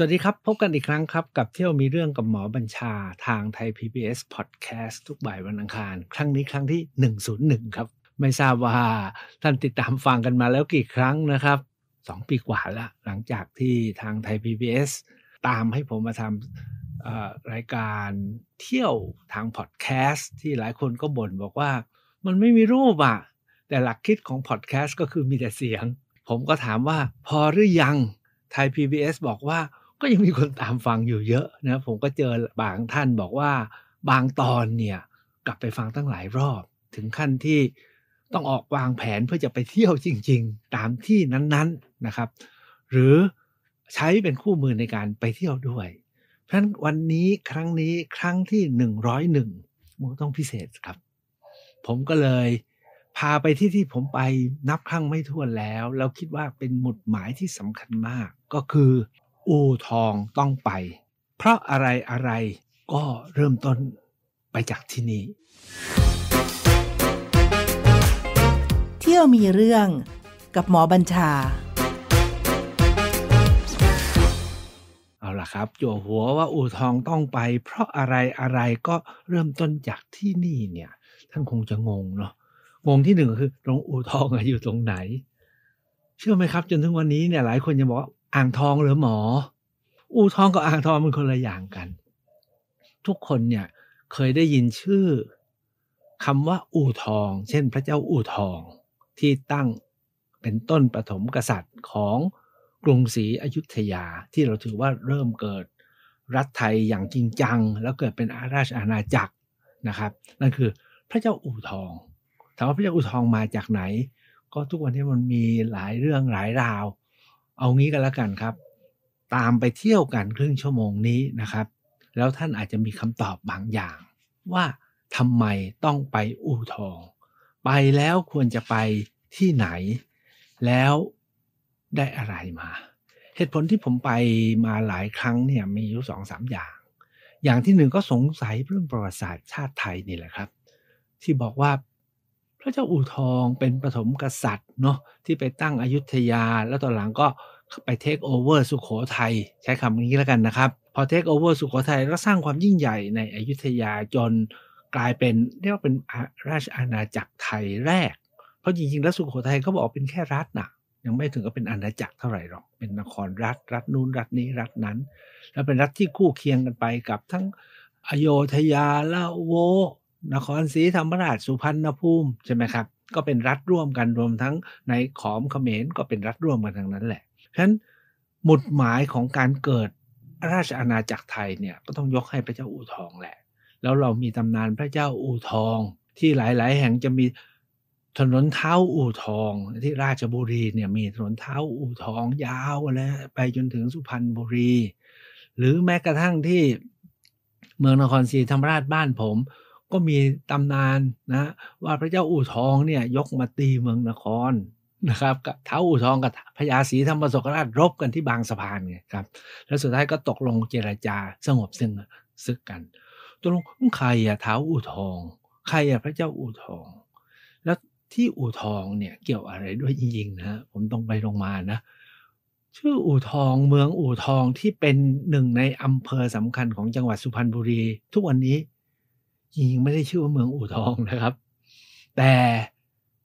สวัสดีครับ พบกันอีกครั้งครับ กับเที่ยวมีเรื่องกับหมอบัญชาทางไทย PBS Podcast ทุกบ่ายวันอังคาร ครั้งนี้ครั้งที่ 101 ครับ ไม่ทราบว่า ท่านติดตามฟังกันมาแล้วกี่ครั้งนะครับ 2 ปีกว่าละหลังจากที่ทางไทย PBS ตามให้ผมมาทำรายการเที่ยวทางพอดแคสต์ที่หลายคนก็บ่นบอกว่ามันไม่มีรูปอะ่ะแต่หลักคิดของพอดแคสต์ก็คือมีแต่เสียงผมก็ถามว่าพอหรือยังไทย PBS บอกว่าก็ยังมีคนตามฟังอยู่เยอะนะผมก็เจอบางท่านบอกว่าบางตอนเนี่ยกลับไปฟังตั้งหลายรอบ ถึงขั้นที่ต้องออกวางแผนเพื่อจะไปเที่ยวจริง ๆ ตามที่นั้นๆนนนะครับ หรือใช้เป็นคู่มือในการไปเที่ยวด้วยเพราะฉะนั้นวันนี้ครั้งนี้ครั้งที่หนึ่งร้อยหนึ่งมันต้องพิเศษครับ ผมก็เลยพาไปที่ที่ผมไปนับครั้งไม่ถ้วนแล้วเราคิดว่าเป็นหมุดหมายที่สำคัญมากก็คืออู่ทองต้องไป เพราะอะไรอะไรก็เริ่มต้นไปจากที่นี่เที่ยวมีเรื่องกับหมอบัญชาเอาล่ะครับจัวหัวว่าอู่ทองต้องไป เพราะอะไรอะไรก็เริ่มต้นจากที่นี่เนี่ยท่านคงจะงงเนาะงงที่หนึ่งคือ ตรงอู่ทองอยู่ตรงไหน เชื่อไหมครับจนถึงวันนี้เนี่ย หลายคนยังบอกว่าอ่างทองหรือหมอ อู่ทองกับอ่างทองมันคนละอย่างกัน ทุกคนเนี่ยเคยได้ยินชื่อคำว่าอู่ทอง เช่น พระเจ้าอู่ทองที่ตั้งเป็นต้นปฐมกษัตริย์ของกรุงศรีอยุธยาที่เราถือว่าเริ่มเกิดรัฐไทยอย่างจริงจัง แล้วเกิดเป็นอาราชอาณาจักรนะครับ นั่นคือพระเจ้าอู่ทองถามว่าพระเจ้าอู่ทองมาจากไหน ก็ทุกวันนี้มันมีหลายเรื่องหลายราวเอางี้กันละกันครับ ตามไปเที่ยวกันครึ่งชั่วโมงนี้นะครับ แล้วท่านอาจจะมีคำตอบบางอย่างว่าทำไมต้องไปอู่ทอง ไปแล้วควรจะไปที่ไหน แล้วได้อะไรมา เหตุผลที่ผมไปมาหลายครั้งเนี่ยมีอยู่สองสามอย่าง อย่างที่หนึ่งก็สงสัยเรื่องประวัติศาสตร์ชาติไทยนี่แหละครับ ที่บอกว่าพระเจ้าอู่ทองเป็นประถมกษัตริย์เนาะที่ไปตั้งอยุธยาแล้วตอนหลังก็ไปเทคโอเวอร์สุโขทัยใช้คำนี้แล้วกันนะครับ พอเทคโอเวอร์สุโขทัยก็สร้างความยิ่งใหญ่ในอยุธยา จนกลายเป็นเรียกว่าเป็นราชอาณาจักรไทยแรก เพราะจริงๆแล้วสุโขทัยเขาบอกเป็นแค่รัฐนะยังไม่ถึงกับเป็นอาณาจักรเท่าไหร่หรอก เป็นนครรัฐรัฐนู้นรัฐนี้รัฐนั้น แล้วเป็นรัฐที่คู่เคียงกันไปกับทั้งอโยธยาละโว นครศรีธรรมราชสุพรรณภูมิใช่ไหมครับก็เป็นรัฐร่วมกันรวมทั้งในขอมเขมรก็เป็นรัฐร่วมกันทั้งนั้นแหละฉะนั้นหมุดหมายของการเกิดราชอาณาจักรไทยเนี่ยก็ต้องยกให้พระเจ้าอู่ทองแหละ แล้วเรามีตำนานพระเจ้าอู่ทอง ที่หลาย ๆ แห่งจะมีถนนเท้าอู่ทอง ที่ราชบุรีเนี่ยมีถนนเท้าอู่ทองยาวเลยไปจนถึงสุพรรณบุรี หรือแม้กระทั่งที่เมืองนครศรีธรรมราชบ้านผม ก็มีตำนานนะว่าพระเจ้าอู่ทองเนี่ยยกมาตีเมืองนครนะครับกับเท้าอู่ทองกับพญาศรีธรรมสกราชรบกันที่บางสะพานไงครับ แล้วสุดท้ายก็ตกลงเจรจาสงบซึ่งซึกกันตกลงใครอะเท้าอู่ทองใครอะพระเจ้าอู่ทอง แล้วที่อู่ทองเนี่ย เกี่ยวอะไรด้วยจริงๆนะผมต้องไปลงมานะ ชื่ออู่ทองเมืองอู่ทองที่เป็นหนึ่งในอำเภอสำคัญของจังหวัดสุพรรณบุรี ทุกวันนี้จริงไม่ได้ชื่อว่าเมืองอู่ทองนะครับ แต่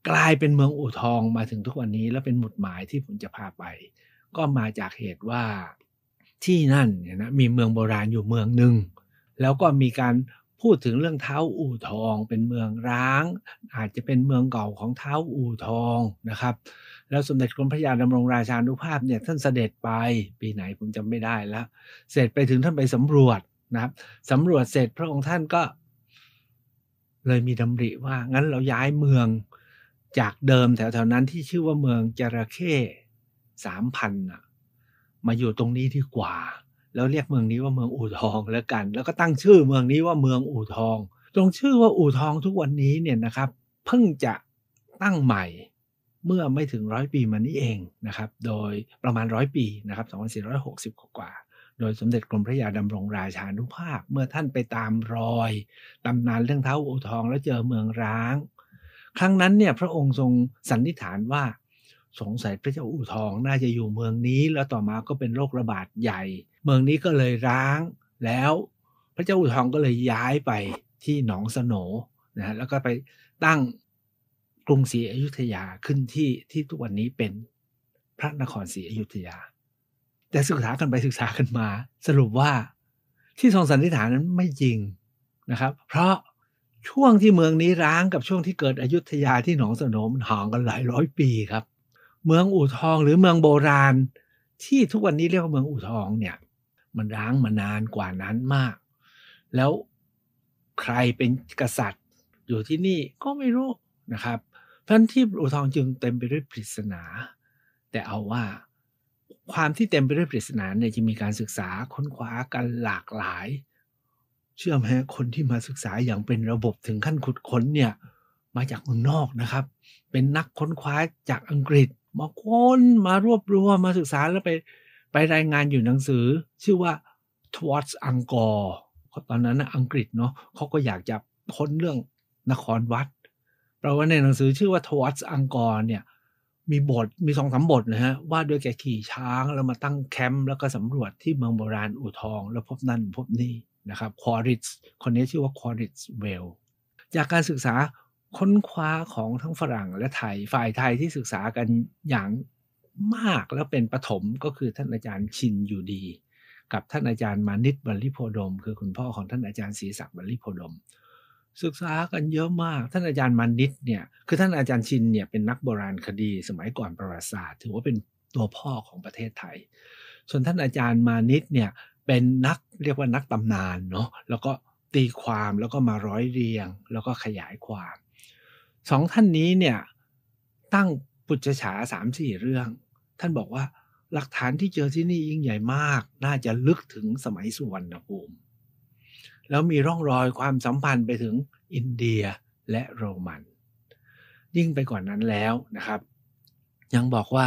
กลายเป็นเมืองอู่ทองมาถึงทุกวันนี้แล้วเป็นหมุดหมายที่ผมจะพาไป ก็มาจากเหตุว่าที่นั่นเนี่ยนะมีเมืองโบราณอยู่เมืองหนึ่ง แล้วก็มีการพูดถึงเรื่องเท้าอู่ทองเป็นเมืองร้าง อาจจะเป็นเมืองเก่าของเท้าอู่ทองนะครับแล้วสมเด็จกรมพระยาดำรงราชานุภาพเนี่ยท่านเสด็จไป ปีไหนผมจำไม่ได้แล้ว เสร็จไปถึงท่านไปสำรวจนะครับสำรวจเสร็จ พระองค์ท่านก็ เลยมีดำริว่างั้นเราย้ายเมืองจากเดิมแถวๆนั้นที่ชื่อว่าเมืองจระเข้สามพันอ่ะ มาอยู่ตรงนี้ดีกว่า แล้วเรียกเมืองนี้ว่าเมืองอู่ทองแล้วกัน แล้วก็ตั้งชื่อเมืองนี้ว่าเมืองอู่ทอง ตรงชื่อว่าอู่ทองทุกวันนี้ เนี่ยนะครับ เพิ่งจะตั้งใหม่เมื่อไม่ถึงร้อยปีมานี้เองนะครับ โดยประมาณร้อยปีนะครับ2460กว่า โดยสมเด็จกรมพระยาดำรงราชานุภาพ เมื่อท่านไปตามรอยตำนานเรื่องเท้าอู่ทองแล้วเจอเมืองร้างครั้งนั้นเนี่ยพระองค์ทรงสันนิษฐานว่าสงสัยพระเจ้าอู่ทองน่าจะอยู่เมืองนี้ แล้วต่อมาก็เป็นโรคระบาดใหญ่ เมืองนี้ก็เลยร้างแล้วพระเจ้าอู่ทองก็เลยย้ายไปที่หนองสนนะฮะแล้วก็ไปตั้งกรุงศรีอยุธยาขึ้นที่ที่ทุกวันนี้เป็นพระนครศรีอยุธยา แต่ศึกษากันไปศึกษากันมา สรุปว่าที่ทรงสันนิษฐานนั้นไม่จริงนะครับ เพราะช่วงที่เมืองนี้ร้างกับช่วงที่เกิดอยุธยาที่หนองสนมห่างกันหลายร้อยปีครับ เมืองอู่ทองหรือเมืองโบราณ ที่ทุกวันนี้เรียกว่าเมืองอู่ทองเนี่ยมันร้างมานานกว่านั้นมาก แล้วใครเป็นกษัตริย์อยู่ที่นี่ก็ไม่รู้นะครับท่านที่อู่ทองจึงเต็มไปด้วยปริศนา แต่เอาว่าความที่เต็มไปด้วยปริศนาเนี่ยจะมีการศึกษาค้นคว้ากันหลากหลายเชื่อไหมคนที่มาศึกษาอย่างเป็นระบบถึงขั้นขุดค้นเนี่ยมาจากเมืองนอกนะครับ เป็นนักค้นคว้าจากอังกฤษมาค้นมารวบรวมมาศึกษาแล้วไปไปรายงานอยู่หนังสือชื่อว่า Towards Angkor ตอนนั้นอังกฤษเนาะเขาก็อยากจะค้นเรื่องนครวัดเพราะว่าในหนังสือชื่อว่า Towards Angkor เนี่ยมีบทมีสองสามบทนะฮะว่าด้วยแกขี่ช้างแล้วมาตั้งแคมป์แล้วก็สำรวจที่เมืองโบราณอู่ทอง แล้วพบนั่นพบนี่นะครับคอริสคนนี้ชื่อว่าคอริสเวล จากการศึกษาค้นคว้าของทั้งฝรั่งและไทยฝ่ายไทยที่ศึกษากันอย่างมากแล้วเป็นปฐมก็คือท่านอาจารย์ชินอยู่ดี กับท่านอาจารย์มานิตบริโพดมคือคุณพ่อของท่านอาจารย์ศรีศักดิ์บรริโพดมศึกษากันเยอะมากท่านอาจารย์มานิตเนี่ยคือท่านอาจารย์ชินเนี่ยเป็นนักโบราณคดีสมัยก่อนประวัติศาสตร์ ถือว่าเป็นตัวพ่อของประเทศไทย ส่วนท่านอาจารย์มานิตเนี่ยเป็นนักเรียกว่านักตำนานเนาะแล้วก็ตีความแล้วก็มาร้อยเรียง แล้วก็ขยายความ สองท่านนี้เนี่ยตั้งปุจฉาสามสี่เรื่อง ท่านบอกว่าหลักฐานที่เจอที่นี่ยิ่งใหญ่มาก น่าจะลึกถึงสมัยสุวรรณภูมิ แล้วมีร่องรอยความสัมพันธ์ไปถึงอินเดียและโรมัน ยิ่งไปกว่านนั้นแล้วนะครับ ยังบอกว่า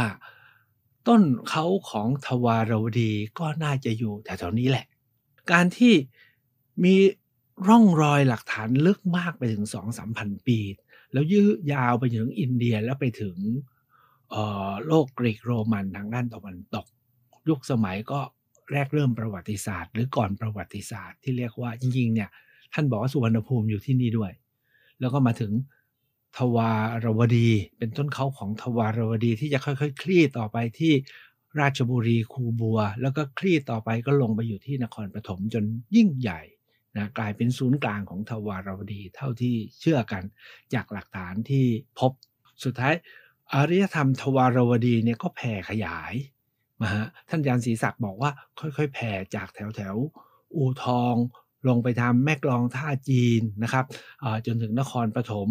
ต้นเขาของทวารวดีก็น่าจะอยู่แถวๆนี้แหละ การที่มีร่องรอยหลักฐานลึกมากไปถึงสองสามพัน ปี แล้วยื้อยาวไปถึงอินเดียแล้วไปถึงโลกกรีกโรมันทางด้านตะวันตกยุคสมัยก็แรกเริ่มประวัติศาสตร์ หรือก่อนประวัติศาสตร์ที่เรียกว่าจริงๆเนี่ยท่านบอกว่าสุวรรณภูมิอยู่ที่นี่ด้วย แล้วก็มาถึงทวารวดีเป็นต้นเขาของทวารวดีที่จะค่อยๆคลี่ต่อไปที่ราชบุรีคูบัว แล้วก็คลี่ต่อไปก็ลงไปอยู่ที่นครปฐมจนยิ่งใหญ่นะกลายเป็นศูนย์กลางของทวารวดีเท่าที่เชื่อกันจากหลักฐานที่พบ สุดท้ายอารยธรรมทวารวดีเนี่ยก็แผ่ขยายมาฮะท่านยานศรีศักดิ์บอกว่าค่อยๆแผ่จากแถวแถวอู่ทอง ลงไปทำแม่กลองท่าจีนนะครับจนถึงนครปฐม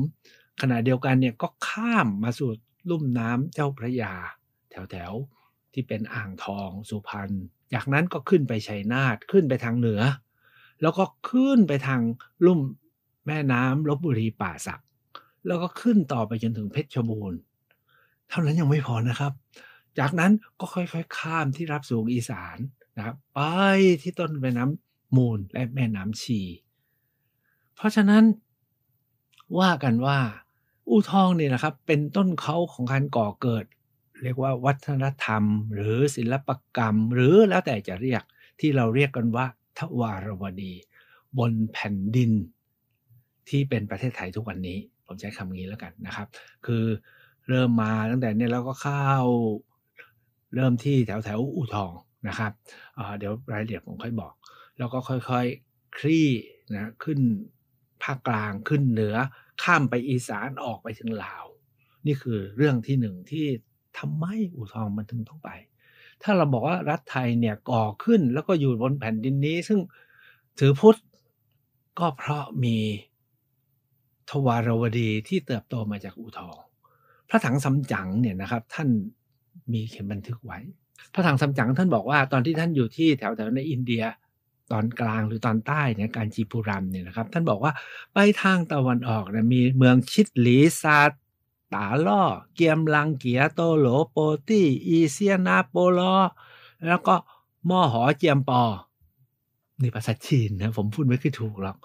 ขณะเดียวกันเนี่ยก็ข้ามมาสู่ลุ่มน้ำเจ้าพระยา แถวแถวที่เป็นอ่างทองสุพรรณจากนั้นก็ขึ้นไปชัยนาทขึ้นไปทางเหนือ แล้วก็ขึ้นไปทางลุ่มแม่น้ำลบบุรีป่าสัก แล้วก็ขึ้นต่อไปจนถึงเพชรบูรณ์เท่านั้นยังไม่พอนะครับ จากนั้นก็ค่อย ๆ ข้ามที่รับสูงอีสานนะครับไปที่ต้นแม่น้ำมูลและแม่น้ำชีเพราะฉะนั้นว่ากันว่าอู่ทองเนี่ยนะครับเป็นต้นเขาของการก่อเกิด เรียกว่าวัฒนธรรมหรือศิลปกรรม หรือแล้วแต่จะเรียกที่เราเรียกกันว่าทวารวดี บนแผ่นดินที่เป็นประเทศไทยทุกวันนี้ ผมใช้คำนี้แล้วกันนะครับ คือเริ่มมาตั้งแต่เนี่ยเราก็เข้า เริ่มที่แถวแถวอู่ทองนะครับ เดี๋ยวรายละเอียดผมค่อยบอก แล้วก็ค่อยๆ คลี่นะขึ้นภาคกลางขึ้นเหนือข้ามไปอีสานออกไปถึงลาว นี่คือเรื่องที่หนึ่งที่ทำไมอู่ทองมันถึงต้องไป ถ้าเราบอกว่ารัฐไทยเนี่ยก่อขึ้นแล้วก็อยู่บนแผ่นดินนี้ ซึ่งถือพุทธก็เพราะมีทวารวดีที่เติบโตมาจากอู่ทอง พระถังสำจั๋งเนี่ยนะครับท่านมีเขียนบันทึกไว้ พระถังสำจั๋งท่านบอกว่าตอนที่ท่านอยู่ที่แถวแถวในอินเดียตอนกลางหรือตอนใต้เนี่ยการจีปูรัมเนี่ยนะครับ ท่านบอกว่าไปทางตะวันออกเนี่ยมีเมืองชิดหลีซาตาล่อเกียมลังเกียโตโหลโปตี้อีเซียนาโปโลแล้วก็มอหอเจียมปอนี่ภาษาจีนนะผมพูดไม่ค่อยถูกหรอก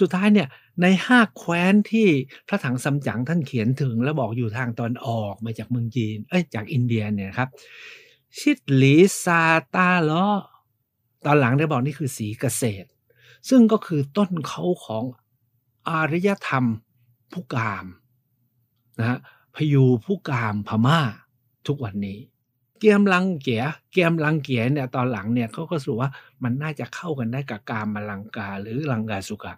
สุดท้ายเนี่ยในห้าแคว้นที่พระถังซัมจั๋งท่านเขียนถึง แล้วบอกอยู่ทางตอนออกมาจากเมืองจีนเอ้ยจากอินเดียเนี่ยครับชิดหลีซาตาล้อตอนหลังได้บอกนี่คือสีเกษตร ซึ่งก็คือต้นเขาของอารยธรรมผู้กามนะฮะพยูผู้กามพม่าทุกวันนี้ เกียมลังเกียเกียมลังเกียเนี่ยตอนหลังเนี่ยเขาก็สูว่ามันน่าจะเข้ากันได้กับกามมาลังกาหรือลังกาสุกะ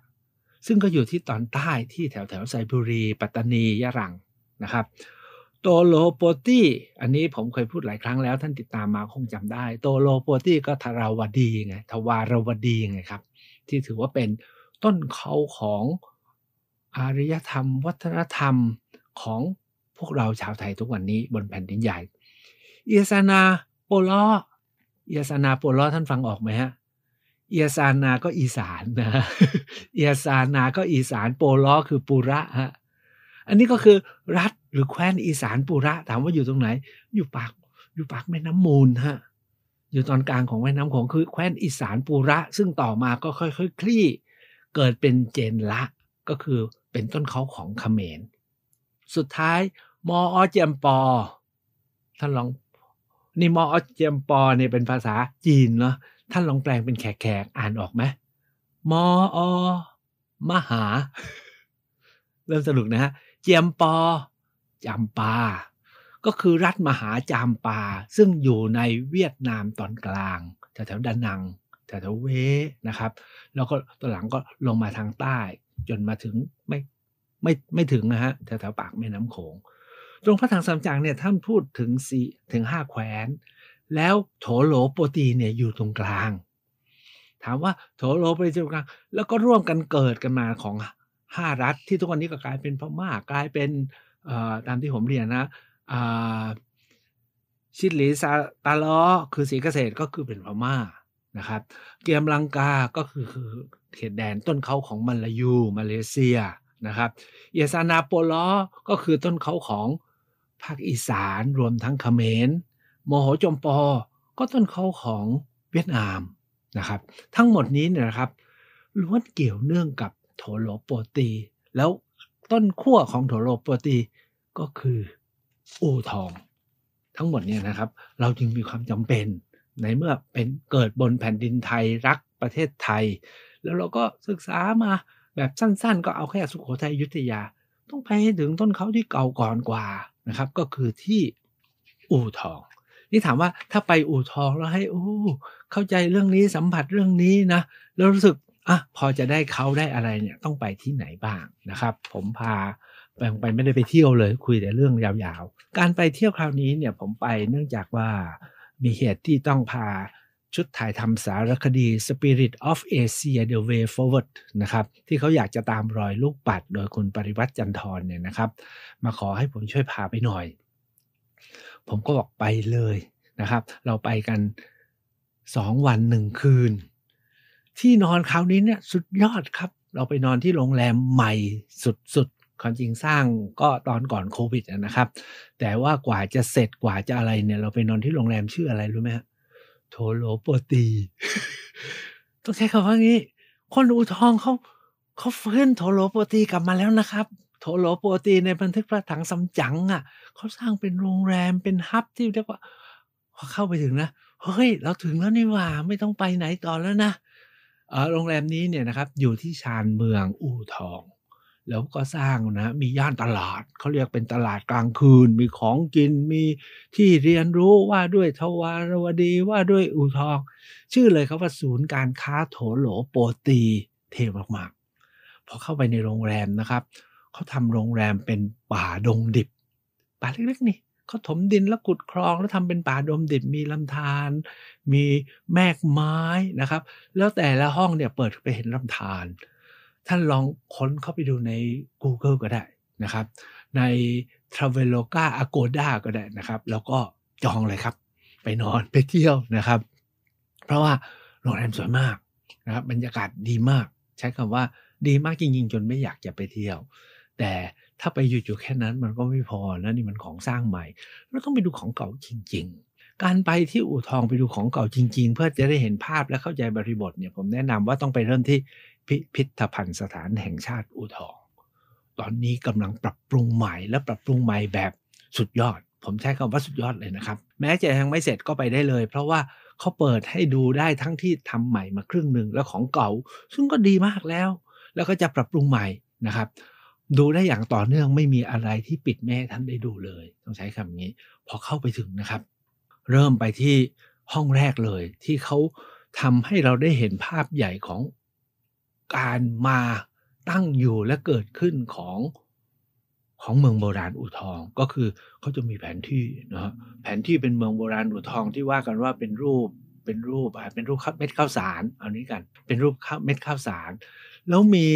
ซึ่งก็อยู่ที่ตอนใต้ที่แถวแถวไซบุรี ปัตตานี ยะรังนะครับโตโลโปตีอันนี้ผมเคยพูดหลายครั้งแล้วท่านติดตามมาคงจำได้ โตโลโปตีก็ทราวดีไงทวารวดีไงครับ ที่ถือว่าเป็นต้นเขาของอารยธรรม วัฒนธรรมของพวกเราชาวไทยทุกวันนี้บนแผ่นดินใหญ่เอียสานาโปโลเอียสานาโปโลท่านฟังออกไหมฮะเอียสานาก็อีสานนะเอียสานาก็อีสาน โปโลคือปุระฮะอันนี้ก็คือรัฐรือแคว้นอีสานปุระ ถามว่าอยู่ตรงไหน อยู่ปากอยู่ปากแม่น้ำมูลฮะอยู่ตอนกลางของแม่น้ำของคือ แคว้นอีสานปุระ ซึ่งต่อมาก็ค่อย ๆคคลี่ เกิดเป็นเจนละ ก็คือเป็นต้นเขาของเขมรสุดท้าย มออเจียมปอท่านลองนี่มออเจียมปอเนี่ยเป็นภาษาจีนเนาะท่านลองแปลงเป็นแขกแขกอ่านออกไหมมออ มหาเริ่มสนุกนะฮะเจียมปอจามปา ก็คือรัฐมหาจามปา ซึ่งอยู่ในเวียดนามตอนกลางแถวๆดานังแถวๆเวนะครับ แล้วก็ตอนหลังก็ลงมาทางใต้จนมาถึงไม่ไม่ไม่ถึงนะฮะแถวๆปากแม่น้ำโขง ตรงพระทางสามจังเนี่ยท่านพูดถึงสี่ถึงห้าแคว้นแล้ว โถโหลโปตีเนี่ยอยู่ตรงกลาง ถามว่าโถโหลโปตีตรงกลาง แล้วก็ร่วมกันเกิดกันมาของห้ารัฐที่ทุกวันนี้ก็กลายเป็นพม่ากลายเป็นตามที่ผมเรียนนะชิดหลีซาตาล้อคือสีเกษตรก็คือเป็นพม่านะครับเกียมลังกา ก็คือเขตแดนต้นเขาของมาลายูมาเลเซียนะครับเยสานาโปล้อก็คือต้นเขาของภาคอีสานรวมทั้งเขมร โมโหจมปอ ก็ต้นเขาของเวียดนามนะครับทั้งหมดนี้เนี่ยนะครับ ล้วนเกี่ยวเนื่องกับโถโลโปตี แล้วต้นขั้วของโถโลโปตีก็คืออู่ทอง ทั้งหมดเนี่ยนะครับเราจึงมีความจำเป็น ในเมื่อเป็นเกิดบนแผ่นดินไทยรักประเทศไทย แล้วเราก็ศึกษามาแบบสั้นๆ ก็เอาแค่สุขโขทัยยุทธยา ต้องไปถึงต้นเขาที่เก่าก่อนกว่านะครับ ก็คือที่อู่ทอง นี่ถามว่าถ้าไปอู่ทองแล้วให้โอ้เข้าใจเรื่องนี้สัมผัสเรื่องนี้นะแล้วรู้สึกอ่ะพอจะได้เขาได้อะไรเนี่ยต้องไปที่ไหนบ้างนะครับ ผมพาไปไม่ได้ไปเที่ยวเลยคุยแต่เรื่องยาวๆ การไปเที่ยวคราวนี้เนี่ย ผมไปเนื่องจากว่ามีเหตุที่ต้องพาชุดถ่ายทำสารคดี Spirit of Asia The Way Forward นะครับที่เขาอยากจะตามรอยลูกปัดโดยคุณปริวัติจันทร์เนี่ยนะครับ มาขอให้ผมช่วยพาไปหน่อย ผมก็บอกไปเลยนะครับ เราไปกันสองวันหนึ่งคืน ที่นอนคราวนี้เนี่ย สุดยอดครับ เราไปนอนที่โรงแรมใหม่สุดความจริงสร้างก็ตอนก่อนโควิดนะครับ แต่ว่ากว่าจะเสร็จกว่าจะอะไรเนี่ย เราไปนอนที่โรงแรมชื่ออะไรรู้ไหมฮะโทโลโปตี ต้องใช้คำว่างี้ คนอูทองเขาเขาฟื้นโทโลโปตีกลับมาแล้วนะครับ โทโลโปตีในบันทึกพระถังสาจังอะ่ะเขาสร้างเป็นโรงแรมเป็นฮับที่เรียกว่าพอเข้าไปถึงนะเฮ้ยเราถึงแล้วนี่ว่าไม่ต้องไปไหนต่อแล้วนะโรงแรมนี้เนี่ยนะครับ อยู่ที่ชานเมืองอู่ทองแล้วก็สร้างนะมีย่านตลาด เขาเรียกเป็นตลาดกลางคืน มีของกิน มีที่เรียนรู้ว่าด้วยทวารวดี ว่าด้วยอูทอง ชื่อเลยเขาว่าศูนย์การค้าโถโหลโปรตีเทมากๆ พอเข้าไปในโรงแรมนะครับ เขาทำโรงแรมเป็นป่าดงดิบ ป่าเล็กๆนี่เขาถมดินแล้วขุดคลองแล้วทำเป็นป่าดมดิบ มีลำธาร มีแมกไม้นะครับ แล้วแต่ละห้องเนี่ยเปิดไปเห็นลำธารท่านลองค้นเข้าไปดูใน Google ก็ได้นะครับ ใน Traveloka Agoda ก็ได้นะครับ แล้วก็จองเลยครับ ไปนอนไปเที่ยวนะครับ เพราะว่าโรงแรมสวยมากนะครับ บรรยากาศดีมาก ใช้คำว่าดีมากจริง ๆ จนไม่อยากจะไปเที่ยว แต่ถ้าไปอยู่อยู่แค่นั้น มันก็ไม่พอนะนี่มันของสร้างใหม่เราต้องไปดูของเก่าจริง ๆ การไปที่อู่ทองไปดูของเก่าจริง ๆ เพื่อจะได้เห็นภาพและเข้าใจบริบท เนี่ยผมแนะนำว่าต้องไปเริ่มที่พิพิธภัณฑ์สถานแห่งชาติ อุทอง ตอนนี้กำลังปรับปรุงใหม่ และปรับปรุงใหม่แบบสุดยอด ผมใช้คำว่าสุดยอดเลยนะครับ แม้จะยังไม่เสร็จก็ไปได้เลย เพราะว่าเขาเปิดให้ดูได้ทั้งที่ทำใหม่มาครึ่งหนึ่งแล้วของเก่าซึ่งก็ดีมากแล้ว แล้วก็จะปรับปรุงใหม่นะครับ ดูได้อย่างต่อเนื่องไม่มีอะไรที่ปิดแม่ท่านได้ดูเลย ต้องใช้คำนี้พอเข้าไปถึงนะครับ เริ่มไปที่ห้องแรกเลย ที่เขาทำให้เราได้เห็นภาพใหญ่ของการมาตั้งอยู่และเกิดขึ้นของของเมืองโบราณอู่ทองก็คือเขาจะมีแผนที่นะฮะแผนที่เป็นเมืองโบราณอู่ทองที่ว่ากันว่าเป็นรูปเป็นรูปอะเป็นรูปเม็ดข้าวสารเอานี้กันเป็นรูปเม็ดข้าวสาร แล้วมี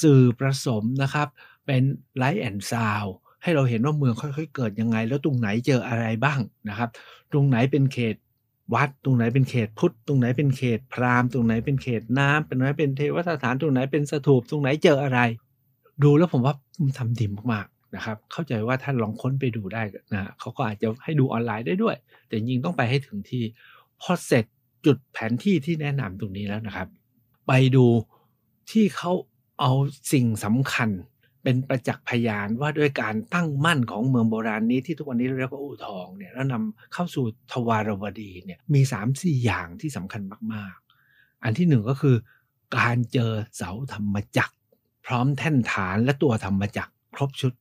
สื่อผสมนะครับ เป็นไลท์แอนด์ซาวให้เราเห็นว่าเมืองค่อย ๆ เกิดยังไงแล้วตรงไหนเจออะไรบ้างนะครับ ตรงไหนเป็นเขตวัดตรงไหนเป็นเขตพุทธตรงไหนเป็นเขตพราหมณ์ตรงไหนเป็นเขตน้ำ เป็นไหนเป็นเทวสถาน ตรงไหนเป็นสถูป ตรงไหนเจออะไร ดูแล้วผมว่าทำดีมากๆนะครับ เข้าใจว่าท่านลองค้นไปดูได้นะเขาก็อาจจะให้ดูออนไลน์ได้ด้วย แต่ยิิงต้องไปให้ถึงที่พอเสร็จจุดแผนที่ที่แนะนำตรงนี้แล้วนะครับ ไปดูที่เขาเอาสิ่งสำคัญเป็นประจักษ์พยานว่าด้วยการตั้งมั่นของเมืองโบราณนี้ที่ทุกวันนี้เรียกว่าอู่ทองเนี่ยแล้วนำเข้าสู่ทวารวดีเนี่ยมี3่อย่างที่สำคัญมากๆ อันที่หนึ่งก็คือการเจอเสาธรรมจักรพร้อมแท่นฐานและตัวธรรมจักรครบชุด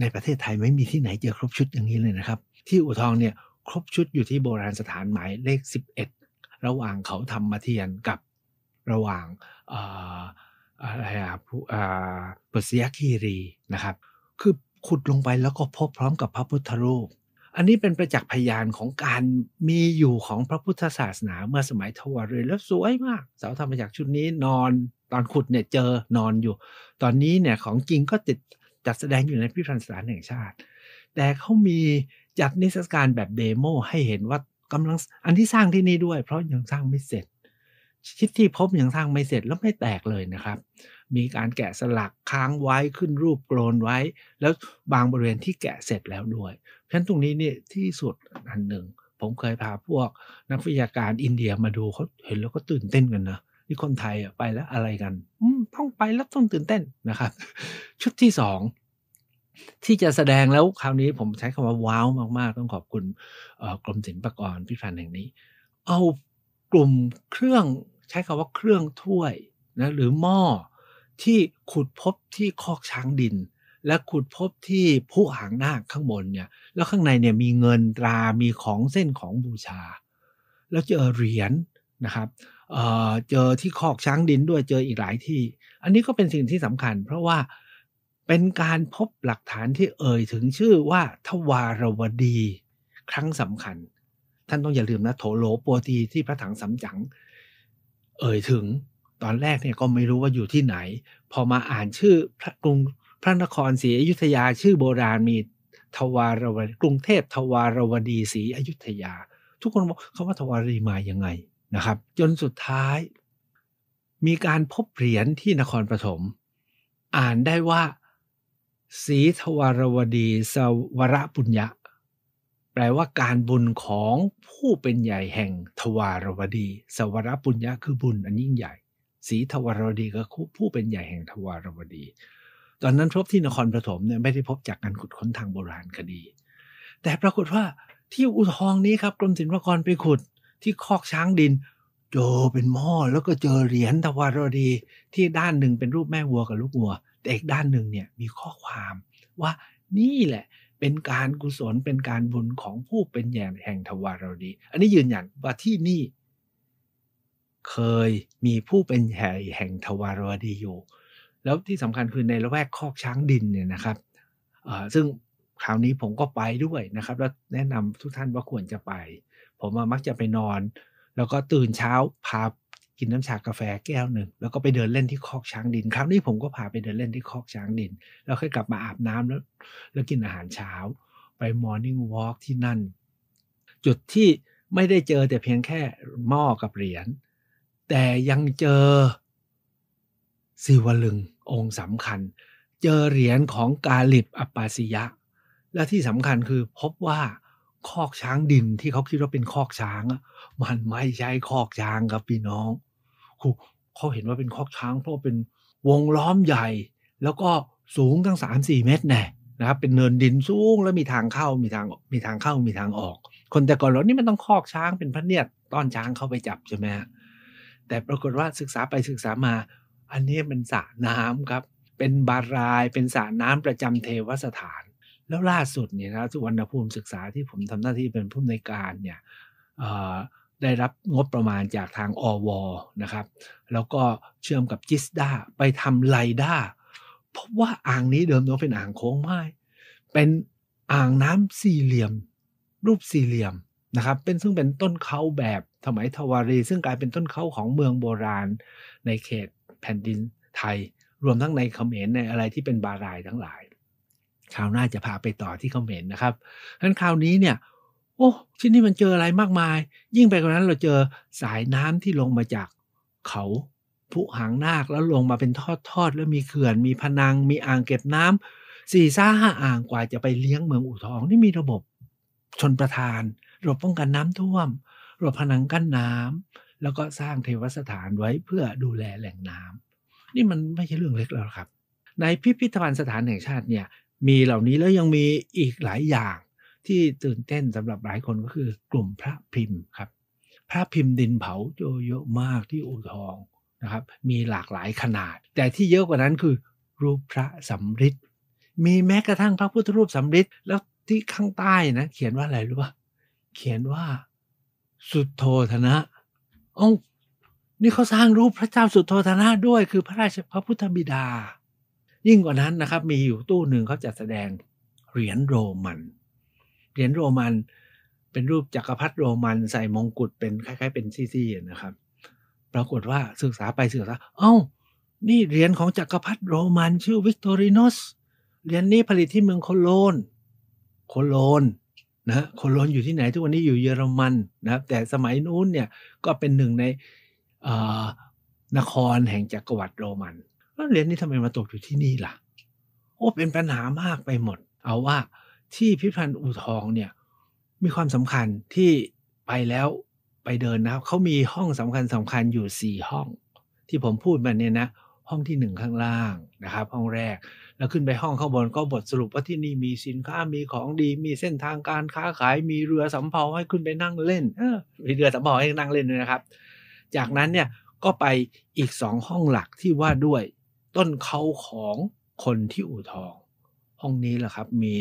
ในประเทศไทยไม่มีที่ไหนเจอครบชุดอย่างนี้เลยนะครับ ที่อู่ทองเนี่ยครบชุดอยู่ที่โบราณสถานหมายเลข11ระหว่างเขาธรรมเทียนกับระหว่างอะไรอ่ะผู้อ่าเปอร์เซียคีรีนะครับ คือขุดลงไปแล้วก็พบพร้อมกับพระพุทธรูปอันนี้เป็นประจักษ์พยานของการมีอยู่ของพระพุทธศาสนาเมื่อสมัยทวารีแล้วสวยมาก เสาธรรมจักรชุดนี้นอน ตอนขุดเนี่ยเจอนอนอยู่ ตอนนี้เนี่ยของจริงก็ติดจัดแสดงอยู่ในพิพิธภัณฑ์สถานแห่งชาติ แต่เขามีจัดนิทรรศการแบบเดโมให้เห็นว่ากำลังอันที่สร้างที่นี่ด้วยเพราะยังสร้างไม่เสร็จชิดที่พบยังสร้างไม่เสร็จแล้วไม่แตกเลยนะครับ มีการแกะสลักค้างไว้ขึ้นรูปโกลนไว้ แล้วบางบริเวณที่แกะเสร็จแล้วด้วย เพราะฉะนั้นตรงนี้เนี่ยที่สุดอันหนึ่ง ผมเคยพาพวกนักวิทยาการอินเดียมาดูเขาเห็นแล้วก็ตื่นเต้นกันนะที่คนไทยไปแล้วอะไรกันต้องไปแล้วต้องตื่นเต้นนะครับชุดที่สอง ที่จะแสดงแล้วคราวนี้ผมใช้คำว่าว้าวมากๆ ต้องขอบคุณกรมศิลปากรพิพันธ์แห่งนี้ เอากลุ่มเครื่องใช้คาว่าเครื่องถ้วยนะหรือหม้อที่ขุดพบที่คอกช้างดิน และขุดพบที่ผู้หางนาคข้างบนเนี่ยแล้วข้างในเนี่ยมีเงินตรา มีของเส้นของบูชา แล้วเจอเหรียญนะครับเเจอที่คอกช้างดินด้วยเจออีกหลายที่ อันนี้ก็เป็นสิ่งที่สำคัญ เพราะว่าเป็นการพบหลักฐานที่เอ่ยถึงชื่อว่าทวารวดี ครั้งสำคัญท่านต้องอย่าลืมนะโถโลโปรตีที่พระถังสำจังเอ่ยถึงตอนแรกเนี่ยก็ไม่รู้ว่าอยู่ที่ไหน พอมาอ่านชื่อพระกรุงพระนครศรีอยุธยา ชื่อโบราณมีทวารวดีกรุงเทพทวารวดีศรีอยุธยา ทุกคนบอกคำว่าทวารีมายังไงนะครับ จนสุดท้าย มีการพบเหรียญที่นครปฐมอ่านได้ว่าศรีทวารวดีสวรปุญญะแปลว่าการบุญของผู้เป็นใหญ่แห่งทวารวดี สวรปุญญะคือบุญอันยิ่งใหญ่สีทวารวดีก็ผู้เป็นใหญ่แห่งทวารวดี ตอนนั้นพบที่นครปฐมเนี่ยไม่ได้พบจากการขุดค้นทางโบราณคดี แต่ปรากฏว่า ที่อุทองนี้ครับกรมศิลปากรไปขุด ที่คอกช้างดินเจอเป็นหม้อ แล้วก็เจอเหรียญทวารวดี ที่ด้านหนึ่งเป็นรูปแม่วัวกับลูกวัวแต่อีกด้านหนึ่งเนี่ยมีข้อความว่า นี่แหละเป็นการกุศลเป็นการบุญของผู้เป็นแย่แห่งทวารวดี อันนี้ยืนยันว่าที่นี่เคยมีผู้เป็นแห่แห่งทวารวดีอยู่ แล้วที่สำคัญคือในละแวกคอกช้างดินเนี่ยนะครับซึ่งคราวนี้ผมก็ไปด้วยนะครับแล้วแนะนำทุกท่านว่าควรจะไป ผมมักจะไปนอน แล้วก็ตื่นเช้าพากินน้ำชากาแฟแก้วหนึ่งแล้วก็ไปเดินเล่นที่คอกช้างดินครั้งนี้ผมก็พาไปเดินเล่นที่คอกช้างดิน แล้วค่อยกลับมาอาบน้ำแล้ว แล้วกินอาหารเช้าไปมอร์นิ่งวอล์กที่นั่น จุดที่ไม่ได้เจอแต่เพียงแค่หม้อกับเหรียญ แต่ยังเจอสิวลึงองค์สำคัญ เจอเหรียญของกาลิบอปปาสิยะ และที่สำคัญคือพบว่าคอกช้างดินที่เขาคิดว่าเป็นคอกช้างมันไม่ใช่คอกช้างครับพี่น้องครูเขาเห็นว่าเป็นคอกช้าง เพราะเป็นวงล้อมใหญ่ แล้วก็สูงตั้งสามสี่เมตรแน่นะครับเป็นเนินดินสูงแล้วมีทางเข้ามีทางมีทางเข้ามีทางออก คนแต่ก่อนเรานี่มันต้องคอกช้างเป็นพระเนียดต้อนช้างเข้าไปจับใช่ไหมฮะแต่ปรากฏว่าศึกษาไปศึกษามา อันนี้มันสระน้ำครับ เป็นบารายเป็นสระน้ำประจำเทวสถาน แล้วล่าสุดเนี่ยนะสุวรรณภูมิศึกษาที่ผมทำหน้าที่เป็นผู้ในการเนี่ยได้รับงบประมาณจากทางอวนะครับ แล้วก็เชื่อมกับจิสดาไปทำไลด้าพบว่าอ่างนี้เดิมั้นเป็นอ่างโค้งไม้ เป็นอ่างน้ำสี่เหลี่ยม รูปสี่เหลี่ยม นะครับเป็นซึ่งเป็นต้นเขาแบบสมัยทวารี ซึ่งกลายเป็นต้นเขาของเมืองโบราณ ในเขตแผ่นดินไทย รวมทั้งในเขมรในอะไรที่เป็นบารายทั้งหลาย คราวหน้าจะพาไปต่อที่เขมรนะครับดังนั้นคราวนี้เนี่ยโอ้ที่นี่มันเจออะไรมากมายยิ่งไปกว่านั้นเราเจอสายน้ำที่ลงมาจากเขาผ้หางนาค แล้วลงมาเป็นทอดๆแล้วมีเขื่อนมีพนังมีอ่างเก็บน้ำสี่ซ่าห้าอ่างกว่าจะไปเลี้ยงเมืองอู่ทองนี่มีระบบชนประทานระบบป้องกันน้ำท่วม ระบบพนังกั้นน้ำ แล้วก็สร้างเทวสถานไว้เพื่อดูแลแหล่งน้ำ นี่มันไม่ใช่เรื่องเล็กแล้วครับ ในพิพิธภัณฑ์สถานแห่งชาติเนี่ยมีเหล่านี้แล้วยังมีอีกหลายอย่างที่ตื่นเต้นสำหรับหลายคนก็คือกลุ่มพระพิมพ์ครับ พระพิมพ์ดินเผาเยอะมากที่อุทองนะครับ มีหลากหลายขนาด แต่ที่เยอะกว่านั้นคือรูปพระสำริดมีแม้กระทั่งพระพุทธรูปสำริดแล้วที่ข้างใต้นะ เขียนว่าอะไรรู้ป่ะเขียนว่าสุดโทธนะอ้งนี่เขาสร้างรูปพระเจ้าสุดโทธนะด้วย คือพระราชพระพุทธบิดา ยิ่งกว่านั้นนะครับ มีอยู่ตู้หนึ่งเขาจัดแสดงเหรียญโรมันเหรียญโรมันเป็นรูปจักรพรรดิโรมันใส่มงกุฎเป็น คล้าย ๆ เป็นซี่ๆนะครับปรากฏว่าศึกษาไปศึกษาเอา้านี่เหรียญของจักรพรรดิโรมันชื่อวิกตอรินอสเหรียญนนี้ผลิตที่เมืองโคโลนโคโลนนะโคโลนอยู่ที่ไหน ทุกวันนี้อยู่เยอรมันนะครับแต่สมัยนู้นเนี่ยก็เป็นหนึ่งในนครแห่งจักรวรรดิโรมันแล้วเหรียญนี้ทำไมมาตกอยู่ที่นี่ล่ะ โอ้เป็นปัญหามากไปหมด เอาว่าที่พิพิธภัณฑ์อู่ทองเนี่ยมีความสำคัญที่ไปแล้วไปเดินนะครับเขามีห้องสำคัญสำคัญอยู่สี่ห้องที่ผมพูดมาเนี่ยนะ ห้องที่หนึ่งข้างล่างนะครับ ห้องแรกแล้วขึ้นไปห้องข้างบนก็บทสรุปว่าที่นี่มีสินค้ามีของดีมีเส้นทางการค้าขาย มีเรือสำเภาให้ขึ้นไปนั่งเล่นเออมีเรือสำเภาให้นั่งเล่นด้วยนะครับ จากนั้นเนี่ยก็ไปอีกสองห้องหลักที่ว่าด้วยต้นเขาของคนที่อู่ทอง ห้องนี้แหละครับมี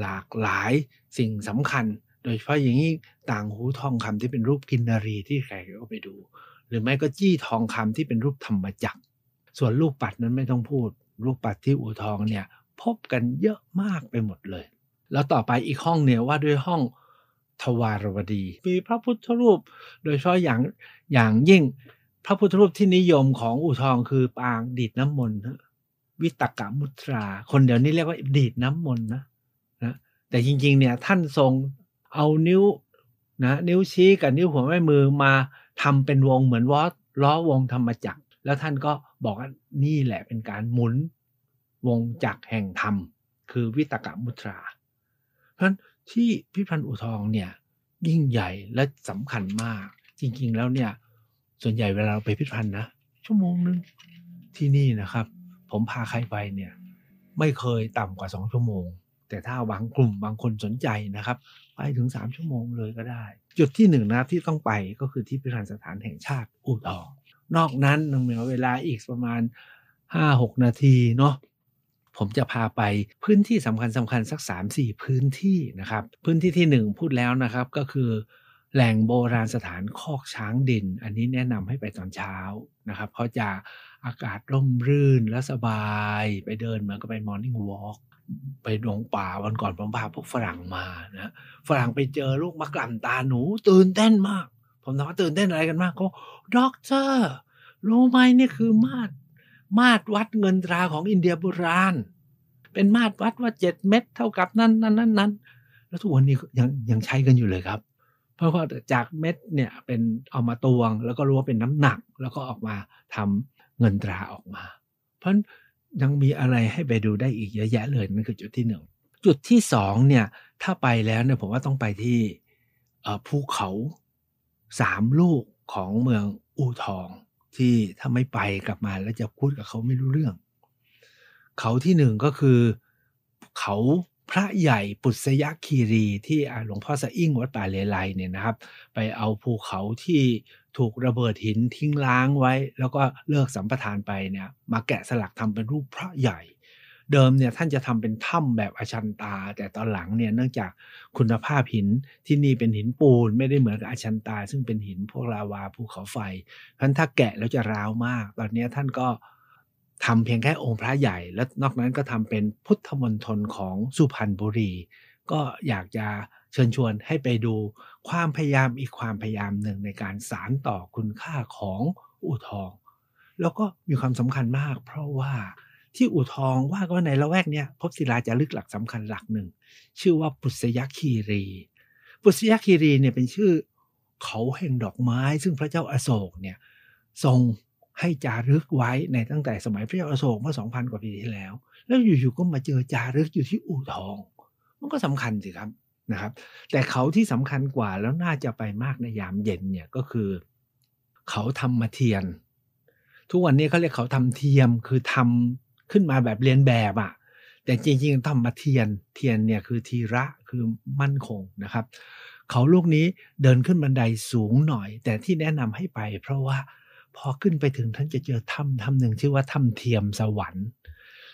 หลากหลายสิ่งสำคัญ โดยเฉพาะอย่างนี้ต่างหูทองคำที่เป็นรูปกินนารีที่ใครก็ไปดู หรือไม่ก็จี้ทองคำที่เป็นรูปธรรมจักร ส่วนรูปปัดนั้นไม่ต้องพูด รูปปัดที่อู่ทองเนี่ยพบกันเยอะมากไปหมดเลย แล้วต่อไปอีกห้องเนี่ยว่าด้วยห้องทวารวดี มีพระพุทธรูป โดยเฉพาะอย่างอย่างยิ่งพระพุทธรูปที่นิยมของอู่ทองคือปางดีดน้ำมนต์วิตกะมุตรา คนเดี๋ยวนี้เรียกว่าดีดน้ำมนต์นะแต่จริงๆ เนี่ยท่านทรงเอานิ้วนะนิ้วชี้กับนิ้วหัวแม่มือมาทำเป็นวงเหมือนวออล้อวงธรรมจักรแล้วท่านก็บอกว่านี่แหละเป็นการหมุน วงจักรแห่งธรรม คือวิตกมุตราเพราะฉะนั้นที่พิพันธ์อุทองเนี่ยยิ่งใหญ่และสำคัญมาก จริงๆ แล้วเนี่ยส่วนใหญ่เวลาเราไปพิพันธ์นะ ชั่วโมงนึงที่นี่นะครับ ผมพาใครไปเนี่ยไม่เคยต่ำกว่าสองชั่วโมงแต่ถ้าบางกลุ่มบางคนสนใจนะครับ ไปถึง 3 ชั่วโมงเลยก็ได้ จุดที่ 1 นะที่ต้องไปก็คือที่พิพิธณสถานแห่งชาติอูดอองนอกนั้นนงเหลือเวลาอีกประมาณ 5-6 นาทีเนาะผมจะพาไปพื้นที่สำคัญสำคัญสัก 3-4 พื้นที่นะครับ พื้นที่ที่ 1 พูดแล้วนะครับ ก็คือ แหล่งโบราณสถานคอกช้างดิน อันนี้แนะนำให้ไปตอนเช้านะครับ เพราะจะอากาศร่มรื่นและสบายไปเดินเหมือนกับไปมอร์นิ่งวอล์กไปดงป่าวันก่อนผมพาพวกฝรั่งมานะฝรั่งไปเจอลูกมะกล่ำตาหนูตื่นเต้นมากผมถามว่าตื่นเต้นอะไรกันมากเขาด็อกเตอร์รู้ไหมนี่คือมาตรมาตรวัดเงินตราของอินเดียโบราณเป็นมาตรวัดว่าเจ็ดเม็ดเท่ากับนั่นนั่นนั่นนั่นแล้วทุกวันนี้ยังยังใช้กันอยู่เลยครับ เพราะว่าจากเม็ดเนี่ยเป็นเอามาตวง แล้วก็รู้ว่าเป็นน้ำหนัก แล้วก็ออกมาทำเงินตราออกมา เพราะยังมีอะไรให้ไปดูได้อีกเยอะแยะเลยนั่นคือจุดที่หนึ่งจุดที่สองเนี่ยถ้าไปแล้วเนี่ยผมว่าต้องไปที่ภูเขาสามลูกของเมืองอู่ทองที่ถ้าไม่ไปกลับมาแล้วจะพูดกับเขาไม่รู้เรื่อง เขาที่หนึ่งก็คือเขาพระใหญ่ปุษยคีรีที่หลวงพ่อสะอิ่งวัดป่าเลไลเนี่ยนะครับ ไปเอาภูเขาที่ถูกระเบิดหินทิ้งล้างไว้ แล้วก็เลิกสัมปทานไปเนี่ยมาแกะสลักทำเป็นรูปพระใหญ่ เดิมเนี่ยท่านจะทำเป็นถ้าแบบอาชันตาแต่ตอนหลังเนี่ยเนื่องจากคุณภาพหินที่นี่เป็นหินปูนไม่ได้เหมือนกับอาชันตา ซึ่งเป็นหินพวกลาวาภูเขาไฟ เพราะถ้าแกะแล้วจะร้าวมาก ตอนนี้ท่านก็ทำเพียงแค่องค์พระใหญ่ และนอกนั้นก็ทำเป็นพุทธมณฑลของสุพรรณบุรีก็อยากจะเชิญชวนให้ไปดูความพยายามอีกความพยายามหนึ่งในการสารต่อคุณค่าของอู่ทองแล้วก็มีความสำคัญมาก เพราะว่าที่อู่ทองว่ากันในละแวกเนี้ยพบศิลาจารึกหลักสำคัญหลักหนึ่งชื่อว่าปุษยคีรี ปุษยคีรีเนี่ยเป็นชื่อ เขาแห่งดอกไม้ซึ่งพระเจ้าอาโศกเนี่ยทรงให้จารึกไว้ในตั้งแต่สมัยพระเจ้าอโศกเมื่อ2,000กว่าปีที่แล้ว แล้วอยู่ๆก็มาเจอจารึกอยู่ที่อู่ทองมันก็สำคัญสิครับนะครับ แต่เขาที่สำคัญกว่าแล้วน่าจะไปมากในยามเย็นเนี่ยก็คือเขาทำมาเทียน ทุกวันนี้เขาเรียกเขาทำเทียมคือทำขึ้นมาแบบเรียนแบบอะ่ะแต่จริงๆทำมาเทียน เทียนเนี่ยคือทีระคือมั่นคงนะครับเขาลูกนี้เดินขึ้นบันไดสูงหน่อย แต่ที่แนะนำให้ไป เพราะว่าพอขึ้นไปถึงท่านจะเจอถ้ำถ้ำหนึ่งชื่อว่าถ้ำเทียมสวรรค์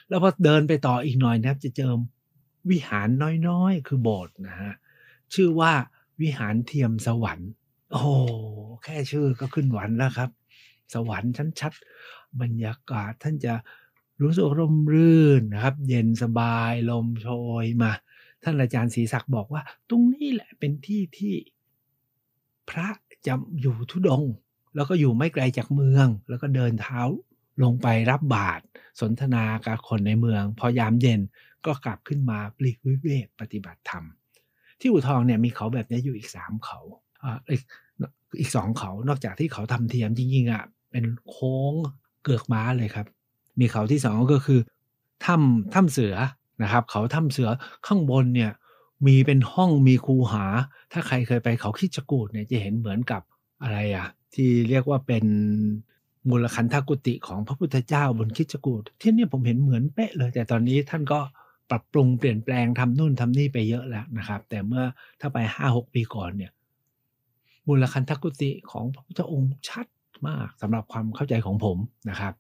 แล้วพอเดินไปต่ออีกหน่อยนะครับจะเจอวิหารน้อยๆ คือโบสถ์นะฮะชื่อว่าวิหารเทียมสวรรค์ โอ้แค่ชื่อก็ขึ้นหวันแล้วครับ สวรรค์ชั้นชัดบรรยากาศท่านจะรู้สึกร่มรื่นนะครับ เย็นสบายลมโชยมา ท่านอาจารย์ศรีศักดิ์บอกว่า ตรงนี้แหละเป็นที่ที่พระจะอยู่ทุดง แล้วก็อยู่ไม่ไกลจากเมืองแล้วก็เดินเท้าลงไปรับบาตรสนทนากับคนในเมือง พอยามเย็นก็กลับขึ้นมาปลีกวิเวกปฏิบัติธรรมที่อู่ทองเนี่ยมีเขาแบบนี้อยู่อีกสามเขาอ่าอีกสองเขานอกจากที่เขาทำเทียมจริงๆอ่ะเป็นโค้งเกือกม้าเลยครับ มีเขาที่สองก็คือถ้ำถ้ำเสือนะครับเขาถ้ำเสือข้างบนเนี่ยมีเป็นห้องมีคูหา ถ้าใครเคยไปเขาคิดจกูดเนี่ยจะเห็นเหมือนกับอะไรอ่ะที่เรียกว่าเป็นมูลคันธกุติของพระพุทธเจ้าบนคิจกูดที่นี่ผมเห็นเหมือนเป๊ะเลยแต่ตอนนี้ท่านก็ปรับปรุงเปลี่ยนแปลงทำนู่นทำนี่ไปเยอะแล้วนะครับแต่เมื่อถ้าไปห้าหกปีก่อนเนี่ยมูลคันธกุติของพระพุทธองค์ชัดมากสำหรับความเข้าใจของผมนะครับ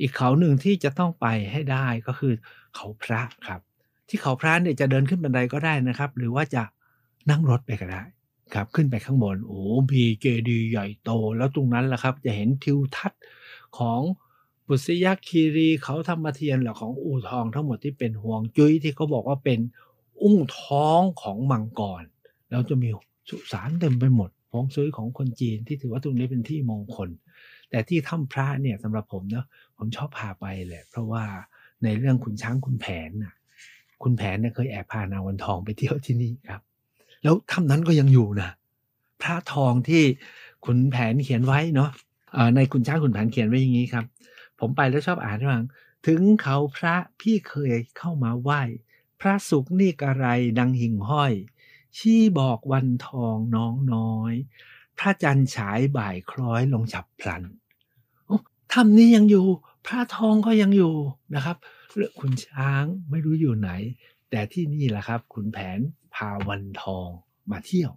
อีกเขาหนึ่งที่จะต้องไปให้ได้ก็คือเขาพระครับ ที่เขาพระเนี่ยจะเดินขึ้นบันไดก็ได้นะครับ หรือว่าจะนั่งรถไปก็ได้ครับขึ้นไปข้างบนโอ้มีเจดีย์ใหญ่โต แล้วตรงนั้นล่ะครับ จะเห็นทิวทัศน์ของบุษยคีรี เขาธรรมเทียนหรือของอู่ทองทั้งหมดที่เป็นห่วงจุ้ยที่เขาบอกว่าเป็นอุ้งท้องของมังกรแล้วจะมีสุสานเต็มไปหมดฟงซุยของคนจีนที่ถือว่าตรงนี้เป็นที่มงคล แต่ที่ถ้ำพระเนี่ยสำหรับผมเนาะผมชอบพาไปเลยเพราะว่าในเรื่องคุณช้างคุณแผนน่ะคุณแผนเนี่ยเคยแอบพานางวันทองไปเที่ยวที่นี่ครับแล้วถ้ำนั้นก็ยังอยู่นะพระทองที่ขุนแผนเขียนไว้เนาะในขุนช้างขุนแผนเขียนไว้อย่างนี้ครับ ผมไปแล้วชอบอ่านว่างถึงเขาพระพี่เคยเข้ามาไหว้ พระสุขนี่กระไรดังหิ่งห้อยชี้บอกวันทองน้องน้อยพระจันทร์ฉายบ่ายคล้อยลงฉับพลันถ้ำนี้ยังอยู่ พระทองก็ยังอยู่นะครับเือขุนช้างไม่รู้อยู่ไหน แต่ที่นี่แหละครับขุนแผนพาวันทองมาเที่ยว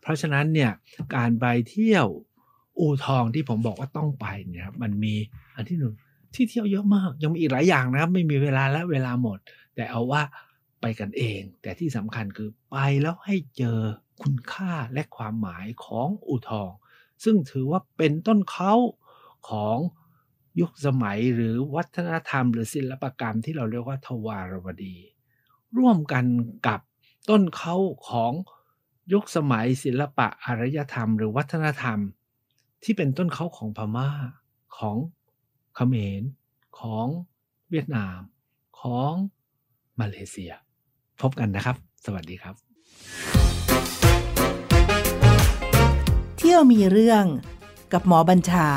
เพราะฉะนั้นเนี่ยการไปเที่ยวอู่ทองที่ผมบอกว่าต้องไปเนี่ยมันมีอันที่หนึ่งที่เที่ยวเยอะมากยังมีอีกหลายอย่างนะครับ ไม่มีเวลาและเวลาหมด แต่เอาว่าไปกันเอง แต่ที่สำคัญคือไปแล้วให้เจอคุณค่าและความหมายของอู่ทอง ซึ่งถือว่าเป็นต้นเขาของยุคสมัยหรือวัฒนธรรม หรือศิลปกรรมที่เราเรียกว่าทวารวดี ร่วมกันกับต้นเขาของยุคสมัยศิลปะอารยธรรม หรือวัฒนธรรม ที่เป็นต้นเขาของพมา่า ของเขมร ของเวียดนาม ของมาเลเซีย พบกันนะครับ สวัสดีครับ เที่ยวมีเรื่องกับหมอบัญชา